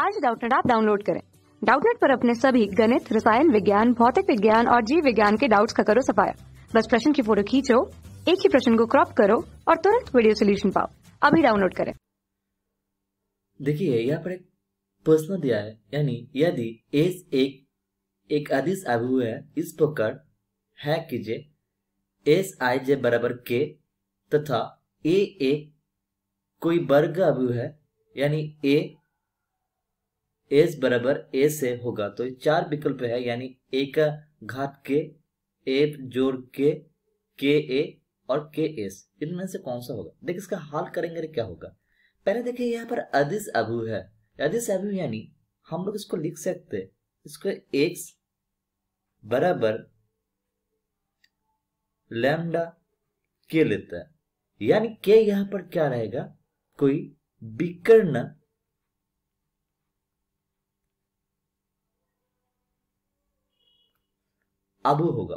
आज डाउटनेट आप डाउनलोड करें डाउटनेट पर अपने सभी गणित रसायन विज्ञान भौतिक विज्ञान और जीव विज्ञान के डाउट्स का करो सफाया बस प्रश्न की फोटो खींचो एक ही प्रश्न को क्रॉप करो और तुरंत वीडियो सोल्यूशन पाओ अभी डाउनलोड करें देखिए यहाँ पर एक प्रश्न दिया है यानी यदि एस एक एक आदेश आयु है इस प्रकार है कि जे एस आई जे बराबर के तथा ए ए कोई वर्ग आयु है यानी ए एस बराबर ए से होगा तो चार विकल्प है यानी ए का घात के ए जोड़ के के ए और के एस इनमें से कौन सा होगा देखिए इसका हाल करेंगे तो क्या होगा पहले देखिए यहाँ पर अधिस अभु है अधिस अभु यानी हम लोग इसको लिख सकते इसको एक्स बराबर लैमडा के लेता है यानी के यहाँ पर क्या रहेगा कोई विकर्ण अब होगा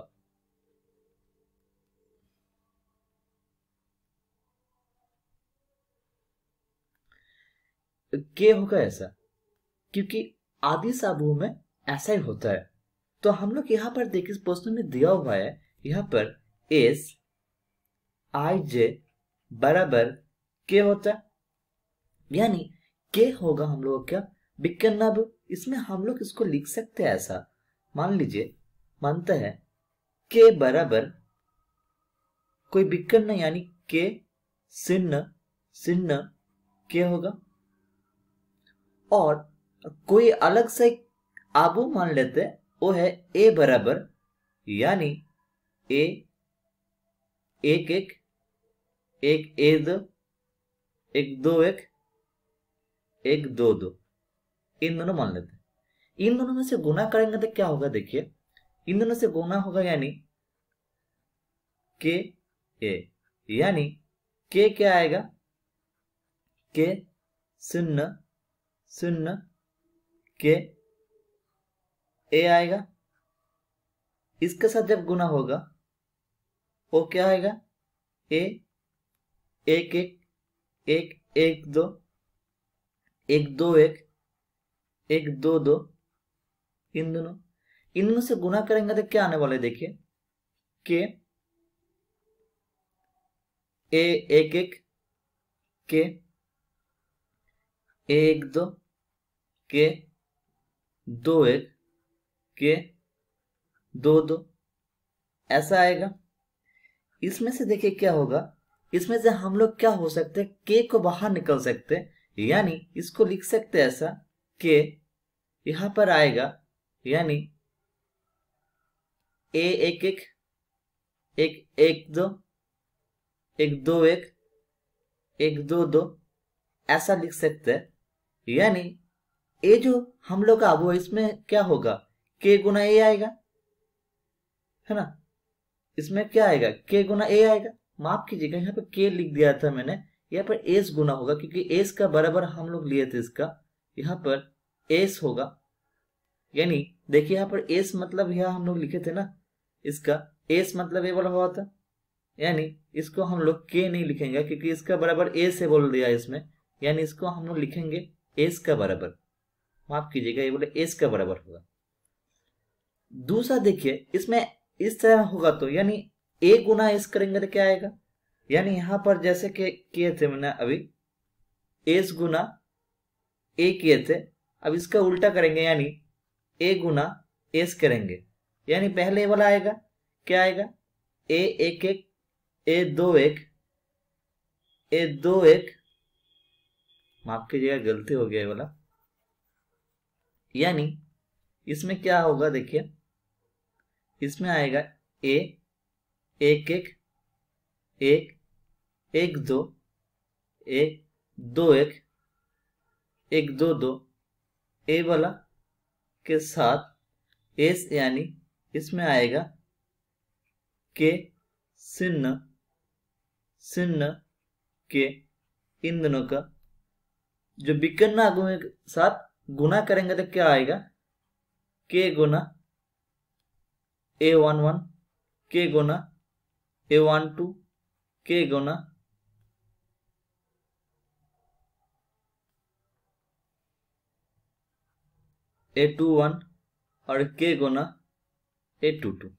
के होगा ऐसा क्योंकि आदि साबू में ऐसा ही होता है तो हम लोग यहां पर देखिए प्रश्न में दिया हुआ है यहाँ पर एस आई जे बराबर के होता है यानी के होगा हम लोग क्या बिकनब इसमें हम लोग इसको लिख सकते हैं ऐसा मान लीजिए मानता है के बराबर कोई विकर्ण यानी के सिन्न सिन्न के होगा और कोई अलग से आबू मान लेते वो है ए बराबर यानी ए एक एक एक ए दो एक दो एक एक दो दो इन दोनों मान लेते हैं इन दोनों में से गुना करेंगे तो क्या होगा देखिए इन दोनों से गुना होगा यानी के ए यानी के क्या आएगा के शून्य शून्य के ए आएगा इसके साथ जब गुना होगा वो क्या आएगा ए एक एक एक एक दो एक दो एक एक दो दो इन दोनों इनमें से गुना करेंगे तो क्या आने वाले देखिए के ए एक एक के एक दो के दो एक के दो दो ऐसा आएगा इसमें से देखिए क्या होगा इसमें से हम लोग क्या हो सकते के को बाहर निकल सकते यानी इसको लिख सकते ऐसा के यहां पर आएगा यानी ए एक एक एक एक दो एक दो एक एक दो दो ऐसा लिख सकते हैं यानी ए जो हम लोग का वो इसमें क्या होगा के गुना ए आएगा है ना इसमें क्या आएगा के गुना ए आएगा माफ कीजिएगा यहाँ पे के लिख दिया था मैंने यहाँ पर एस गुना होगा क्योंकि एस का बराबर हम लोग लिए थे इसका यहाँ पर एस होगा यानी देखिए यहाँ पर एस मतलब यह हम लोग लिखे थे ना इसका एस मतलब ए बोला हुआ था यानी इसको हम लोग के नहीं लिखेंगे क्योंकि इसका बराबर ए से बोल दिया इसमें यानी इसको हम लोग लिखेंगे एस का बराबर माफ कीजिएगा ये बोले एस का बराबर होगा दूसरा देखिए इसमें इस तरह होगा तो यानी ए गुना एस करेंगे तो क्या आएगा यानी यहां पर जैसे के किए थे मैंने अभी एस गुना ए किए थे अब इसका उल्टा करेंगे यानी ए गुना एस करेंगे यानी पहले वाला आएगा क्या आएगा ए एक एक ए दो एक ए दो एक माफ कीजिएगा गलती हो गया वाला यानी इसमें क्या होगा देखिए इसमें आएगा ए एक एक एक एक दो एक दो एक एक दो दो ए वाला के साथ एस यानी इसमें आएगा के सिन्न सिन्न के इन दोनों का जो विकर्ण आगु के साथ गुना करेंगे तो क्या आएगा के गुना ए वन वन के गुना ए वन टू के गुना ए टू वन और के गुना ए टू टू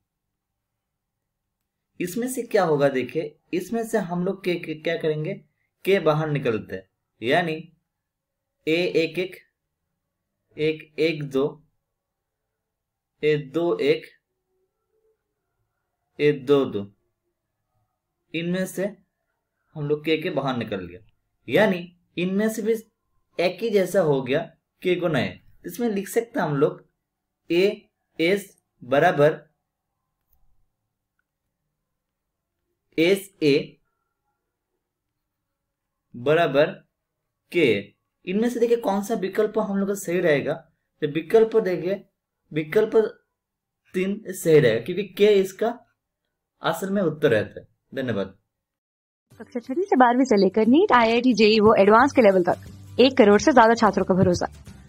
इसमें से क्या होगा देखिए इसमें से हम लोग के, के क्या करेंगे के बाहर निकलते हैं यानी ए एक एक एक एक दो ए दो एक ए दो दो इनमें से हम लोग के के बाहर निकल गया यानी इनमें से भी एक ही जैसा हो गया के को नए इसमें लिख सकते हम लोग ए एस बराबर एस ए बराबर के इनमें से देखिए कौन सा विकल्प हम लोग का सही रहेगा तो विकल्प देखिए विकल्प तीन सही रहेगा क्योंकि के इसका असल में उत्तर रहता है धन्यवाद कक्षा छठी से बारहवीं से लेकर NEET I I T JEE वो एडवांस के लेवल तक एक करोड़ से ज्यादा छात्रों का भरोसा